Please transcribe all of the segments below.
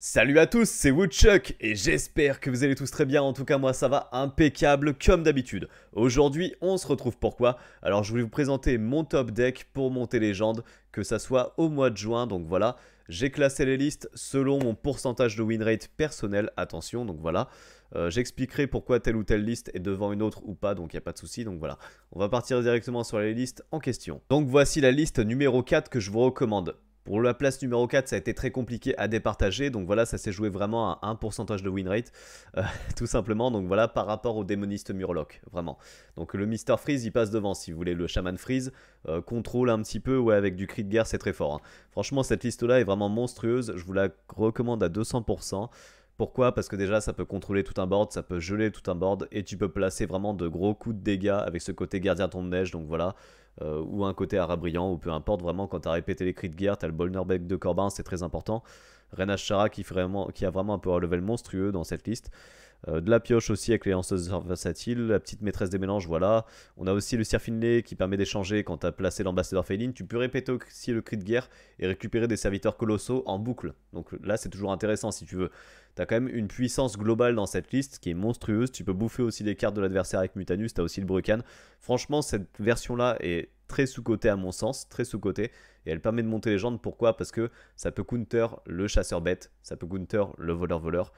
Salut à tous, c'est Woodchuck et j'espère que vous allez tous très bien, en tout cas moi ça va impeccable comme d'habitude. Aujourd'hui on se retrouve pourquoi Alors je voulais vous présenter mon top deck pour monter légende, que ça soit au mois de juin, donc voilà. J'ai classé les listes selon mon pourcentage de win rate personnel, attention, donc voilà. Euh, j'expliquerai pourquoi telle ou telle liste est devant une autre ou pas, donc il n'y a pas de souci, donc voilà. On va partir directement sur les listes en question. Donc voici la liste numéro 4 que je vous recommande. Pour la place numéro 4, ça a été très compliqué à départager. Donc voilà, ça s'est joué vraiment à un pourcentage de win rate. Euh, tout simplement, donc voilà, par rapport au démoniste Murloc, vraiment. Donc le Mister Freeze, il passe devant, si vous voulez. Le Shaman Freeze euh, contrôle un petit peu, ouais, avec du cri de guerre, c'est très fort. Hein. Franchement, cette liste-là est vraiment monstrueuse. Je vous la recommande à 200%. Pourquoi Parce que déjà ça peut contrôler tout un board, ça peut geler tout un board et tu peux placer vraiment de gros coups de dégâts avec ce côté gardien tombe neige donc voilà. Euh, ou un côté brillant, ou peu importe, vraiment, quand t'as répété les cris de guerre, t'as le Bolnerbeck de Corbin, c'est très important. Renach Chara qui, a vraiment un power level monstrueux dans cette liste. Euh, de la pioche aussi avec les lanceuses versatiles, la petite maîtresse des mélanges, voilà. On a aussi le Sir qui permet d'échanger quand t'as placé l'ambassadeur Féline. Tu peux répéter aussi le cri de guerre et récupérer des serviteurs colossaux en boucle. Donc là, c'est toujours intéressant si tu veux T'as quand même une puissance globale dans cette liste qui est monstrueuse. Tu peux bouffer aussi les cartes de l'adversaire avec Mutanus, t'as aussi le Brucan. Franchement, cette version-là est très sous-cotée à mon sens, très sous-cotée. Et elle permet de monter les jambes. Pourquoi Parce que ça peut counter le chasseur bête, ça peut counter le voleur-voleur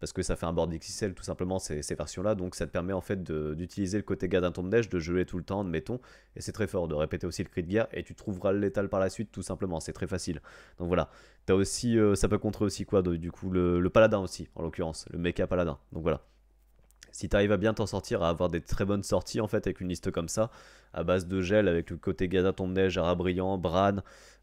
parce que ça fait un board XXL tout simplement ces, versions-là, donc ça te permet en fait d'utiliser le côté gars d'un tombe neige, de geler tout le temps, admettons, et c'est très fort, de répéter aussi le cri de guerre, et tu trouveras l'étal par la suite tout simplement, c'est très facile. Donc voilà, t'as aussi, euh, ça peut contrer aussi quoi, du coup, le, le paladin aussi, en l'occurrence, le mecha paladin, donc voilà si tu arrives à bien t'en sortir, à avoir des très bonnes sorties en fait avec une liste comme ça, à base de gel avec le côté Gaza tombe neige, Arabriand, Bran,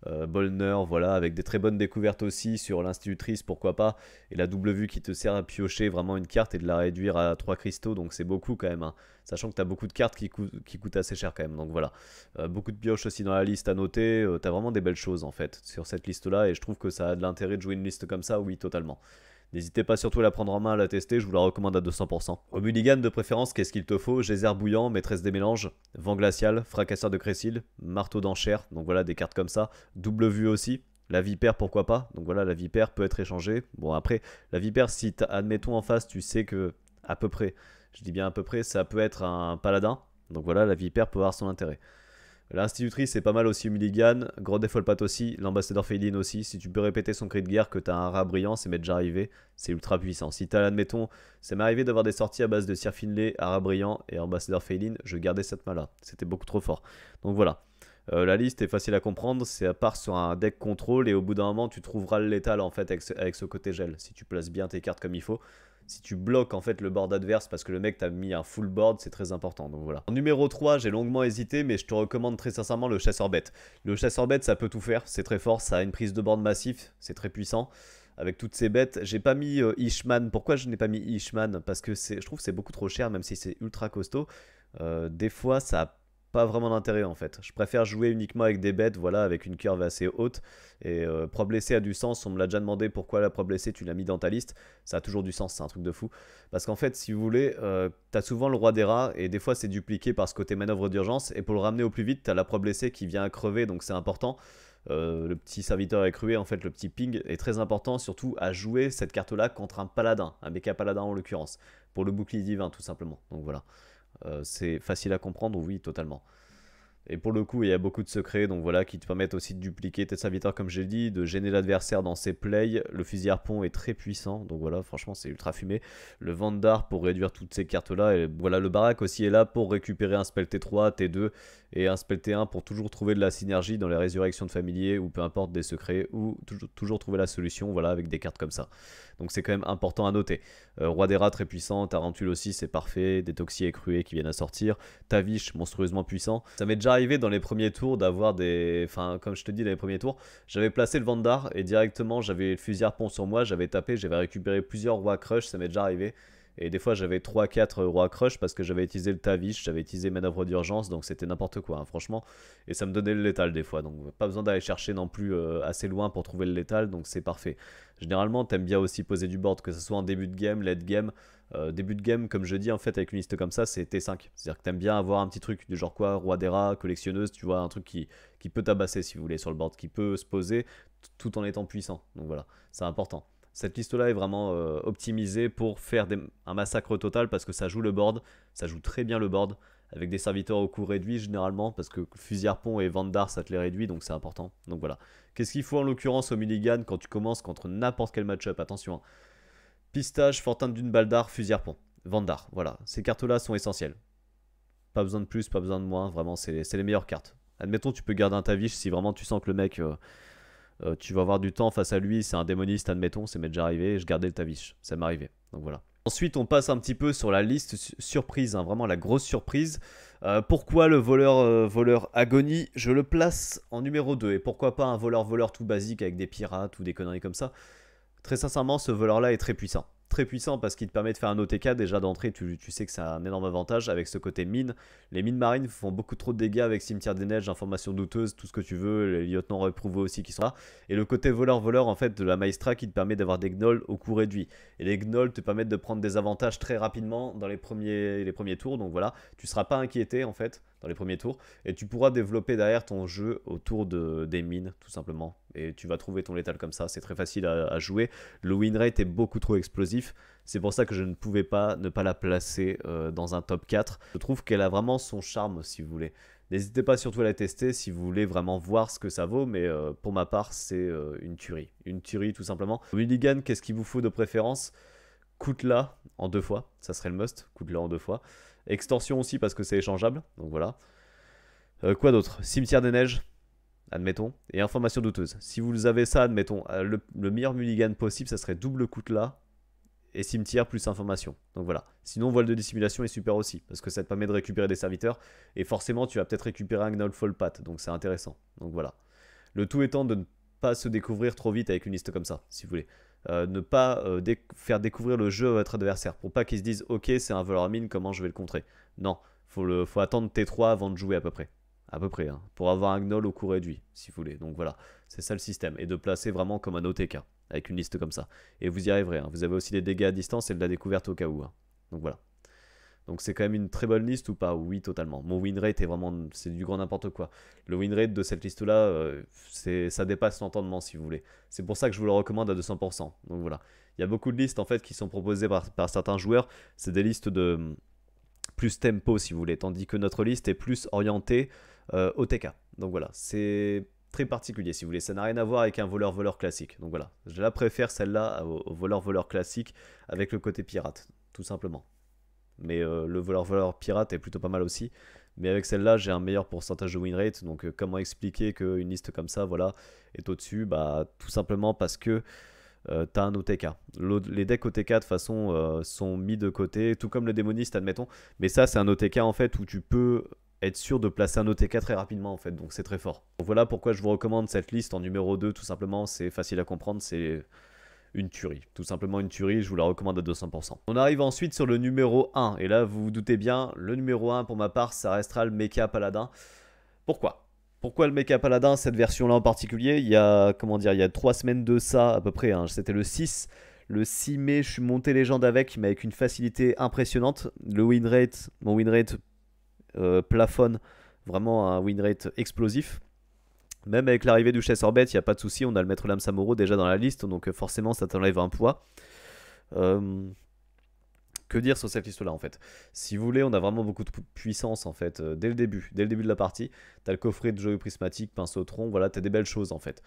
euh, Bolner, voilà, avec des très bonnes découvertes aussi sur l'institutrice, pourquoi pas, et la double vue qui te sert à piocher vraiment une carte et de la réduire à 3 cristaux, donc c'est beaucoup quand même, hein, sachant que tu as beaucoup de cartes qui, qui, coûtent assez cher quand même, donc voilà. Euh, beaucoup de pioches aussi dans la liste à noter, euh, t'as tu as vraiment des belles choses en fait sur cette liste là, et je trouve que ça a de l'intérêt de jouer une liste comme ça, oui, totalement. N'hésitez pas surtout à la prendre en main, à la tester, je vous la recommande à 200%. Au Mulligan de préférence, qu'est-ce qu'il te faut Geyser bouillant, maîtresse des mélanges, vent glacial, fracasseur de Crécile, marteau d'enchère, donc voilà des cartes comme ça, double vue aussi, la vipère, pourquoi pas Donc voilà, la vipère peut être échangée. Bon, après, la vipère, si admettons en face, tu sais que, à peu près, je dis bien à peu près, ça peut être un paladin. Donc voilà, la vipère peut avoir son intérêt. L'institutrice est pas mal aussi Mulligan, Gros pat aussi, l'ambassadeur Féline aussi. Si tu peux répéter son cri de guerre que t'as un rat brillant, c'est m'est déjà arrivé, c'est ultra puissant. Si t'as l'admettons, c'est m'arrivé d'avoir des sorties à base de Sir Finlay, brillant et ambassadeur Féline, je gardais cette main là, c'était beaucoup trop fort. Donc voilà. Euh, la liste est facile à comprendre, c'est à part sur un deck contrôle et au bout d'un moment tu trouveras le létal en fait avec ce côté gel si tu places bien tes cartes comme il faut si tu bloques en fait le board adverse parce que le mec t'a mis un full board, c'est très important. Donc voilà. En numéro 3, j'ai longuement hésité, mais je te recommande très sincèrement le chasseur bête. Le chasseur bête, ça peut tout faire, c'est très fort, ça a une prise de board massif, c'est très puissant avec toutes ces bêtes. J'ai pas mis euh, Ishman. Pourquoi je n'ai pas mis Ishman Parce que je trouve que c'est beaucoup trop cher, même si c'est ultra costaud. Euh, des fois, ça a pas vraiment d'intérêt en fait. Je préfère jouer uniquement avec des bêtes, voilà, avec une curve assez haute. Et euh, blessée blessé a du sens, on me l'a déjà demandé pourquoi la pro blessée tu l'as mis dans ta liste. Ça a toujours du sens, c'est un truc de fou. Parce qu'en fait, si vous voulez, euh, t'as souvent le roi des rats et des fois c'est dupliqué par ce côté manœuvre d'urgence. Et pour le ramener au plus vite, t'as la pro blessée qui vient à crever, donc c'est important. Euh, le petit serviteur écrué, en fait, le petit ping est très important, surtout à jouer cette carte-là contre un paladin, un mecha paladin en l'occurrence, pour le bouclier divin tout simplement. Donc voilà. Euh, c'est facile à comprendre, oui, totalement. Et pour le coup, il y a beaucoup de secrets, donc voilà, qui te permettent aussi de dupliquer tes serviteurs, comme j'ai dit, de gêner l'adversaire dans ses plays. Le fusil à pont est très puissant, donc voilà, franchement, c'est ultra fumé. Le Vandar pour réduire toutes ces cartes-là, et voilà, le baraque aussi est là pour récupérer un spell T3, T2 et un spell T1 pour toujours trouver de la synergie dans les résurrections de familiers ou peu importe des secrets, ou toujours, trouver la solution, voilà, avec des cartes comme ça. Donc c'est quand même important à noter. Euh, Roi des rats très puissant, Tarantule aussi, c'est parfait, Détoxier et Crué qui viennent à sortir, Tavish monstrueusement puissant. Ça m'est déjà arrivé dans les premiers tours d'avoir des. Enfin, comme je te dis, dans les premiers tours, j'avais placé le Vandar et directement j'avais le fusil pont sur moi, j'avais tapé, j'avais récupéré plusieurs rois crush, ça m'est déjà arrivé. Et des fois j'avais 3-4 rois crush parce que j'avais utilisé le Tavish, j'avais utilisé manœuvre d'urgence, donc c'était n'importe quoi, hein, franchement. Et ça me donnait le létal des fois, donc pas besoin d'aller chercher non plus euh, assez loin pour trouver le létal, donc c'est parfait. Généralement, t'aimes bien aussi poser du board, que ce soit en début de game, late game. Euh, début de game, comme je dis, en fait, avec une liste comme ça, c'est T5. C'est-à-dire que t'aimes bien avoir un petit truc du genre quoi, roi des rats, collectionneuse, tu vois, un truc qui, qui peut tabasser, si vous voulez, sur le board, qui peut se poser tout en étant puissant. Donc voilà, c'est important. Cette liste-là est vraiment euh, optimisée pour faire un massacre total parce que ça joue le board, ça joue très bien le board, avec des serviteurs au coût réduit généralement, parce que fusil et Vandar, ça te les réduit, donc c'est important. Donc voilà. Qu'est-ce qu'il faut en l'occurrence au Milligan quand tu commences contre n'importe quel matchup Attention, hein. Pistage, Fortin d'une Baldar, pont, Vandar. Voilà, ces cartes-là sont essentielles. Pas besoin de plus, pas besoin de moins, vraiment, c'est les meilleures cartes. Admettons, tu peux garder un Tavish si vraiment tu sens que le mec, euh, euh, tu vas avoir du temps face à lui, c'est un démoniste, admettons, c'est m'est déjà arrivé, je gardais le Tavish, ça m'est arrivé. Donc voilà. Ensuite, on passe un petit peu sur la liste surprise, hein, vraiment la grosse surprise. Euh, pourquoi le voleur, voleur agonie Je le place en numéro 2. Et pourquoi pas un voleur-voleur tout basique avec des pirates ou des conneries comme ça Très sincèrement, ce voleur-là est très puissant. Très puissant parce qu'il te permet de faire un OTK déjà d'entrée, tu, sais que c'est un énorme avantage avec ce côté mine. Les mines marines font beaucoup trop de dégâts avec cimetière des neiges, informations douteuses, tout ce que tu veux, les lieutenants réprouvés aussi qui sera. là. Et le côté voleur-voleur en fait de la maestra qui te permet d'avoir des gnolls au coût réduit. Et les gnolls te permettent de prendre des avantages très rapidement dans les premiers, les premiers tours, donc voilà, tu seras pas inquiété en fait dans les premiers tours. Et tu pourras développer derrière ton jeu autour de, des mines, tout simplement. Et tu vas trouver ton létal comme ça. C'est très facile à, jouer. Le win rate est beaucoup trop explosif. C'est pour ça que je ne pouvais pas ne pas la placer euh, dans un top 4. Je trouve qu'elle a vraiment son charme, si vous voulez. N'hésitez pas surtout à la tester si vous voulez vraiment voir ce que ça vaut, mais euh, pour ma part, c'est euh, une tuerie. Une tuerie, tout simplement. Mulligan, qu'est-ce qu'il vous faut de préférence Coûte-la en deux fois, ça serait le must, coûte-la en deux fois. Extorsion aussi parce que c'est échangeable, donc voilà. Euh, quoi d'autre Cimetière des neiges, admettons. Et information douteuse. Si vous avez ça, admettons, euh, le, meilleur mulligan possible, ça serait double coutelas là et cimetière plus information. Donc voilà. Sinon, voile de dissimulation est super aussi, parce que ça te permet de récupérer des serviteurs, et forcément, tu vas peut-être récupérer un Fall Pat, donc c'est intéressant. Donc voilà. Le tout étant de ne pas se découvrir trop vite avec une liste comme ça, si vous voulez. Euh, ne pas euh, faire découvrir le jeu à votre adversaire, pour pas qu'il se dise ok c'est un Mine, comment je vais le contrer. Non, faut, le, faut attendre T3 avant de jouer à peu près. À peu près, hein. pour avoir un gnoll au coût réduit, si vous voulez. Donc voilà, c'est ça le système. Et de placer vraiment comme un OTK, avec une liste comme ça. Et vous y arriverez. Hein. Vous avez aussi des dégâts à distance et de la découverte au cas où. Hein. Donc voilà. Donc c'est quand même une très bonne liste ou pas Oui, totalement. Mon win rate est vraiment, c'est du grand n'importe quoi. Le win rate de cette liste-là, euh, ça dépasse l'entendement si vous voulez. C'est pour ça que je vous le recommande à 200%. Donc voilà. Il y a beaucoup de listes en fait qui sont proposées par, certains joueurs. C'est des listes de plus tempo si vous voulez, tandis que notre liste est plus orientée euh, au TK. Donc voilà, c'est très particulier si vous voulez. Ça n'a rien à voir avec un voleur-voleur classique. Donc voilà, je la préfère celle-là au voleur-voleur classique avec le côté pirate, tout simplement mais euh, le voleur voleur pirate est plutôt pas mal aussi. Mais avec celle-là, j'ai un meilleur pourcentage de win rate. Donc, euh, comment expliquer qu'une liste comme ça, voilà, est au-dessus Bah, tout simplement parce que euh, t'as un OTK. Les decks OTK de façon sont mis de côté, tout comme le démoniste, admettons. Mais ça, c'est un OTK en fait où tu peux être sûr de placer un OTK très rapidement en fait, donc c'est très fort. voilà pourquoi je vous recommande cette liste en numéro 2, tout simplement. C'est facile à comprendre, c'est une tuerie. Tout simplement une tuerie, je vous la recommande à 200%. On arrive ensuite sur le numéro 1, et là vous vous doutez bien, le numéro 1 pour ma part, ça restera le Mecha Paladin. Pourquoi pourquoi le Mecha Paladin, cette version-là en particulier Il y a, comment dire, il y a 3 semaines de ça à peu près, hein. c'était le 6. Le 6 mai, je suis monté légende avec, mais avec une facilité impressionnante. Le win rate, mon win rate euh, plafonne, vraiment un win rate explosif. Même avec l'arrivée du chasseur bête, il n'y a pas de souci, on a le maître lame Samoro déjà dans la liste, donc euh, forcément ça t'enlève un poids. Euh, que dire sur cette liste-là en fait Si vous voulez, on a vraiment beaucoup de puissance en fait, euh, dès le début, dès le début de la partie. T'as le coffret de jeu prismatique, pinceau tronc, voilà, t'as des belles choses en fait.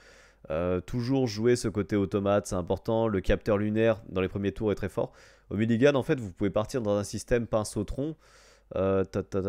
toujours jouer ce côté automate, c'est important. Le capteur lunaire dans les premiers tours est très fort. Au Milligan, en fait, vous pouvez partir dans un système pinceau tronc.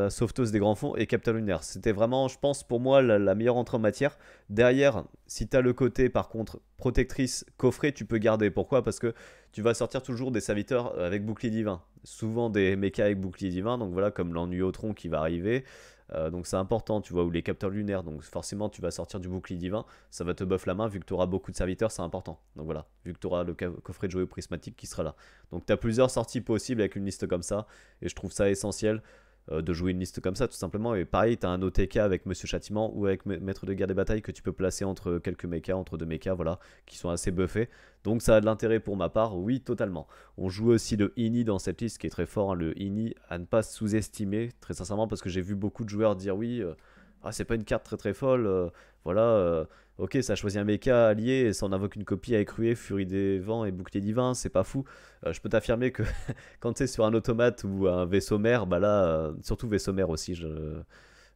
Sauveteuse des Grands Fonds et Captain Lunaire. C'était vraiment, je pense, pour moi, la, meilleure entrée en matière. Derrière, si tu as le côté, par contre, protectrice, coffret, tu peux garder. Pourquoi Parce que tu vas sortir toujours des serviteurs avec bouclier divin. Souvent des mechas avec bouclier divin, donc voilà, comme l'ennui au tronc qui va arriver. Euh, donc c'est important, tu vois, ou les capteurs lunaires. Donc forcément, tu vas sortir du bouclier divin, ça va te buff la main, vu que tu auras beaucoup de serviteurs, c'est important. Donc voilà, vu que tu auras le coffret de jouets prismatique qui sera là. Donc tu as plusieurs sorties possibles avec une liste comme ça, et je trouve ça essentiel. Euh, de jouer une liste comme ça, tout simplement. Et pareil, tu un OTK avec Monsieur Châtiment ou avec Maître de Guerre des Batailles que tu peux placer entre quelques mechas, entre deux mechas, voilà, qui sont assez buffés. Donc ça a de l'intérêt pour ma part, oui, totalement. On joue aussi le INI dans cette liste qui est très fort, hein, le INI à ne pas sous-estimer, très sincèrement, parce que j'ai vu beaucoup de joueurs dire oui. Euh, ah, c'est pas une carte très très folle, euh, voilà, euh, ok, ça choisit un mecha allié et ça en invoque une copie avec Ruée, Furie des Vents et Bouclier Divin, c'est pas fou. Euh, je peux t'affirmer que quand c'est sur un automate ou un vaisseau mère, bah là, surtout vaisseau mère aussi, je...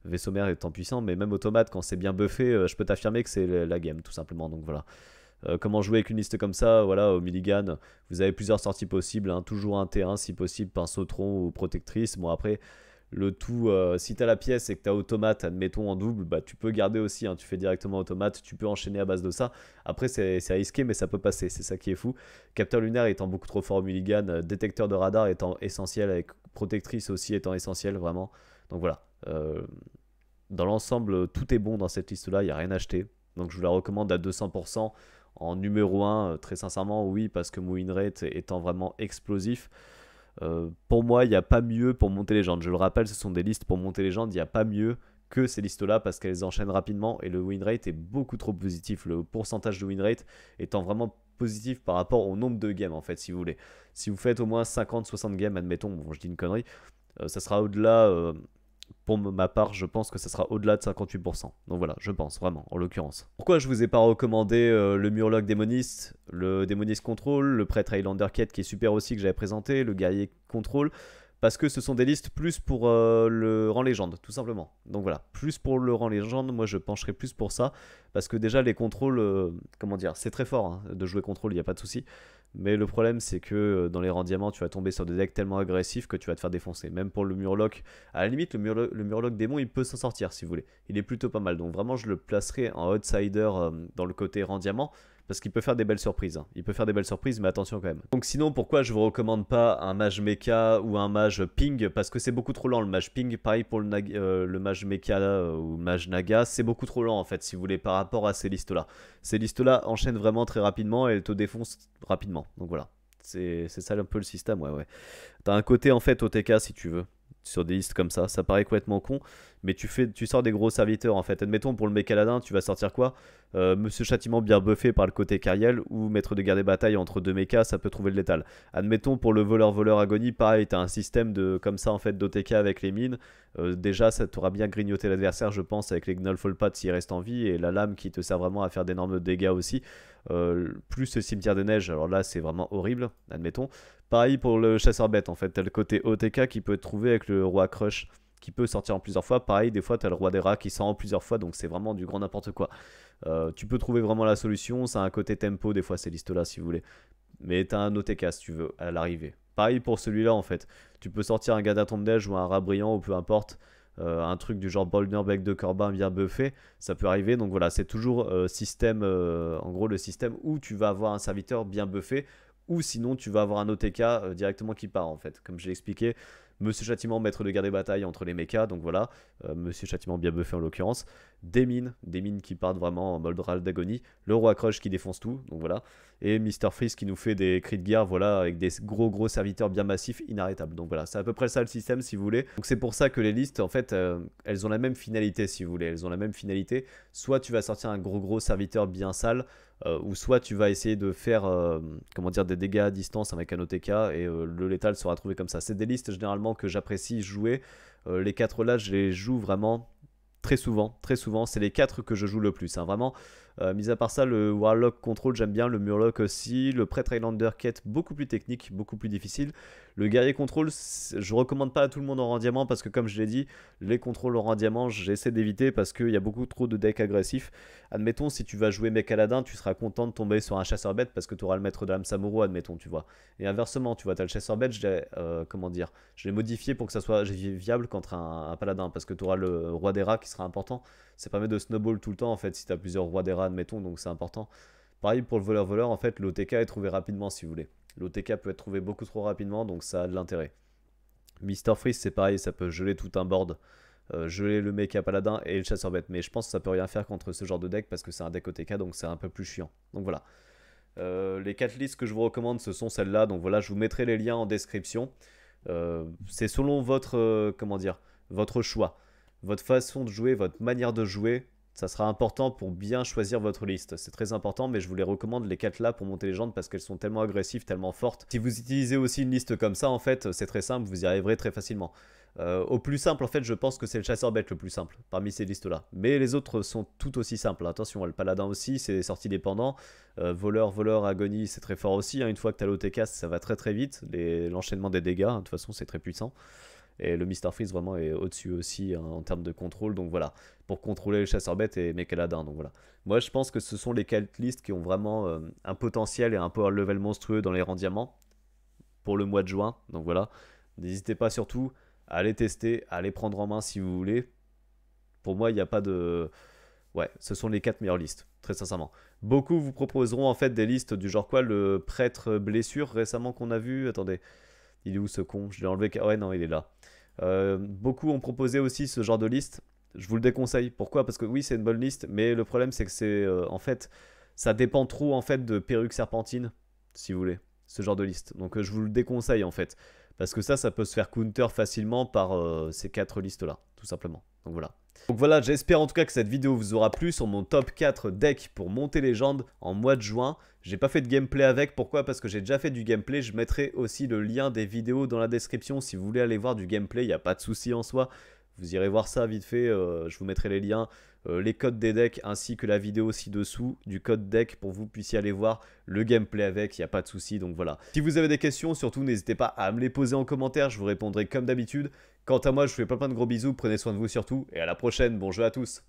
vaisseau mère étant puissant, mais même automate, quand c'est bien buffé, je peux t'affirmer que c'est la game, tout simplement, donc voilà. comment jouer avec une liste comme ça, voilà, au Milligan, vous avez plusieurs sorties possibles, hein, toujours un terrain si possible, pinceau tronc ou protectrice, bon après... Le tout, euh, si tu as la pièce et que tu as automate, admettons en double, bah, tu peux garder aussi. Hein. tu fais directement automate, tu peux enchaîner à base de ça. Après, c'est risqué, mais ça peut passer. C'est ça qui est fou. Capteur lunaire étant beaucoup trop fort au mulligan, euh, détecteur de radar étant essentiel, avec protectrice aussi étant essentiel, vraiment. Donc voilà. Euh, dans l'ensemble, tout est bon dans cette liste-là. Il n'y a rien à acheter. Donc je vous la recommande à 200%. En numéro 1, très sincèrement, oui, parce que Moon étant vraiment explosif. Euh, pour moi, il n'y a pas mieux pour monter les gens. Je le rappelle, ce sont des listes pour monter les gens. Il n'y a pas mieux que ces listes-là parce qu'elles enchaînent rapidement et le win rate est beaucoup trop positif. Le pourcentage de win rate étant vraiment positif par rapport au nombre de games en fait, si vous voulez. Si vous faites au moins 50-60 games, admettons, bon, je dis une connerie, euh, ça sera au-delà. Euh, pour ma part, je pense que ça sera au-delà de 58%. Donc voilà, je pense vraiment, en l'occurrence. Pourquoi je vous ai pas recommandé euh, le Murloc Démoniste, le Démoniste Control, le Prêtre Highlander Quête qui est super aussi que j'avais présenté, le Guerrier Control Parce que ce sont des listes plus pour euh, le rang légende, tout simplement. Donc voilà, plus pour le rang légende, moi je pencherai plus pour ça. Parce que déjà, les contrôles, euh, comment dire, c'est très fort hein, de jouer contrôle, il n'y a pas de souci. Mais le problème, c'est que euh, dans les rangs diamants, tu vas tomber sur des decks tellement agressifs que tu vas te faire défoncer. Même pour le Murloc, à la limite, le, Murloc, démon, il peut s'en sortir si vous voulez. Il est plutôt pas mal. Donc vraiment, je le placerai en outsider euh, dans le côté rangs diamants parce qu'il peut faire des belles surprises. Hein. Il peut faire des belles surprises, mais attention quand même. Donc sinon, pourquoi je vous recommande pas un mage mecha ou un mage ping Parce que c'est beaucoup trop lent le mage ping. Pareil pour le, euh, mage mecha euh, ou le mage naga, c'est beaucoup trop lent en fait, si vous voulez, par rapport à ces listes-là. Ces listes-là enchaînent vraiment très rapidement et elles te défoncent rapidement. Donc voilà, c'est ça un peu le système, ouais, ouais. T'as un côté en fait OTK si tu veux sur des listes comme ça. Ça paraît complètement con, mais tu, fais, tu sors des gros serviteurs en fait. Admettons, pour le mécaladin, tu vas sortir quoi euh, Monsieur Châtiment bien buffé par le côté carriel ou maître de guerre des batailles entre deux mechas, ça peut trouver le létal. Admettons, pour le voleur-voleur agonie, pareil, t'as un système de, comme ça en fait d'OTK avec les mines. Euh, déjà, ça t'aura bien grignoté l'adversaire, je pense, avec les Gnoll s'il reste en vie et la lame qui te sert vraiment à faire d'énormes dégâts aussi. Euh, plus le cimetière de neige alors là c'est vraiment horrible, admettons. Pareil pour le chasseur bête en fait, t'as le côté OTK qui peut être trouvé avec le roi crush qui peut sortir en plusieurs fois. Pareil, des fois, tu as le roi des rats qui sort en plusieurs fois, donc c'est vraiment du grand n'importe quoi. Euh, tu peux trouver vraiment la solution, ça un côté tempo, des fois, ces listes-là, si vous voulez. Mais t'as un OTK, si tu veux, à l'arrivée. Pareil pour celui-là, en fait. Tu peux sortir un gars tombe neige ou un rat brillant, ou peu importe. Euh, un truc du genre Bolnerbeck de Corbin bien buffé ça peut arriver. Donc voilà, c'est toujours euh, système, euh, en gros le système où tu vas avoir un serviteur bien buffé, ou sinon tu vas avoir un OTK directement qui part en fait. Comme l'ai expliqué, Monsieur Châtiment, maître de guerre des batailles entre les mechas, donc voilà, euh, Monsieur Châtiment bien buffé en l'occurrence, des mines, des mines qui partent vraiment en mode râle d'agonie, le roi Crush qui défonce tout, donc voilà, et Mister Freeze qui nous fait des cris de guerre, voilà, avec des gros gros serviteurs bien massifs, inarrêtables, donc voilà, c'est à peu près ça le système si vous voulez, donc c'est pour ça que les listes, en fait, euh, elles ont la même finalité si vous voulez, elles ont la même finalité, soit tu vas sortir un gros gros serviteur bien sale, euh, ou soit tu vas essayer de faire euh, comment dire des dégâts à distance avec un OTK et euh, le létal sera trouvé comme ça. C'est des listes généralement que j'apprécie jouer. les 4 là, je les joue vraiment très souvent, très souvent. C'est les 4 que je joue le plus. Hein. Vraiment, euh, mis à part ça, le Warlock Control, j'aime bien, le Murloc aussi, le Prêtre Highlander quête, beaucoup plus technique, beaucoup plus difficile. Le Guerrier Control, je recommande pas à tout le monde en rang diamant parce que, comme je l'ai dit, les contrôles en rang diamant, j'essaie d'éviter parce qu'il y a beaucoup trop de decks agressifs. Admettons, si tu vas jouer mec tu seras content de tomber sur un chasseur bête parce que tu auras le maître de l'âme Samuro, admettons, tu vois. Et inversement, tu vois, tu as le chasseur bête, euh, comment dire, je l'ai modifié pour que ça soit viable contre un paladin parce que tu auras le roi des rats qui sera important ça permet de snowball tout le temps en fait si t'as plusieurs rois des rats, admettons, donc c'est important. Pareil pour le voleur-voleur, en fait l'OTK est trouvé rapidement si vous voulez. L'OTK peut être trouvé beaucoup trop rapidement donc ça a de l'intérêt. Mister Freeze c'est pareil, ça peut geler tout un board. Euh, geler le mec à paladin et le chasseur bête. Mais je pense que ça peut rien faire contre ce genre de deck parce que c'est un deck OTK donc c'est un peu plus chiant. Donc voilà. Euh, les 4 listes que je vous recommande ce sont celles-là. Donc voilà, je vous mettrai les liens en description. Euh, c'est selon votre comment dire votre choix votre façon de jouer, votre manière de jouer, ça sera important pour bien choisir votre liste. C'est très important, mais je vous les recommande les 4 là pour monter les jambes parce qu'elles sont tellement agressives, tellement fortes. Si vous utilisez aussi une liste comme ça, en fait, c'est très simple, vous y arriverez très facilement. Euh, au plus simple, en fait, je pense que c'est le chasseur bête le plus simple parmi ces listes-là. Mais les autres sont tout aussi simples. Attention, le paladin aussi, c'est sorties dépendant. Euh, voleur, voleur, agonie, c'est très fort aussi. Hein. Une fois que t'as l'OTK, ça va très très vite. L'enchaînement des dégâts, hein, de toute façon, c'est très puissant. Et le Mr. Freeze vraiment est au-dessus aussi hein, en termes de contrôle. Donc voilà, pour contrôler le chasseur bête et Mechaladin. Donc voilà. Moi je pense que ce sont les listes qui ont vraiment euh, un potentiel et un power level monstrueux dans les rangs diamants pour le mois de juin. Donc voilà. N'hésitez pas surtout à les tester, à les prendre en main si vous voulez. Pour moi, il n'y a pas de. Ouais, ce sont les quatre meilleures listes, très sincèrement. Beaucoup vous proposeront en fait des listes du genre quoi Le prêtre blessure récemment qu'on a vu. Attendez. Il est où ce con Je l'ai enlevé. Ouais, non, il est là. Euh, beaucoup ont proposé aussi ce genre de liste. Je vous le déconseille. Pourquoi Parce que oui, c'est une bonne liste, mais le problème, c'est que c'est euh, en fait, ça dépend trop en fait de perruque serpentine, si vous voulez, ce genre de liste. Donc, euh, je vous le déconseille en fait, parce que ça, ça peut se faire counter facilement par ces quatre listes là, tout simplement. Donc voilà. Donc voilà, j'espère en tout cas que cette vidéo vous aura plu sur mon top 4 deck pour monter légende en mois de juin. J'ai pas fait de gameplay avec, pourquoi Parce que j'ai déjà fait du gameplay, je mettrai aussi le lien des vidéos dans la description si vous voulez aller voir du gameplay, il n'y a pas de souci en soi. Vous irez voir ça vite fait, euh, je vous mettrai les liens, euh, les codes des decks ainsi que la vidéo ci-dessous du code deck pour que vous puissiez aller voir le gameplay avec, il n'y a pas de souci, donc voilà. Si vous avez des questions, surtout n'hésitez pas à me les poser en commentaire, je vous répondrai comme d'habitude. Quant à moi, je vous fais plein plein de gros bisous, prenez soin de vous surtout, et à la prochaine, bon jeu à tous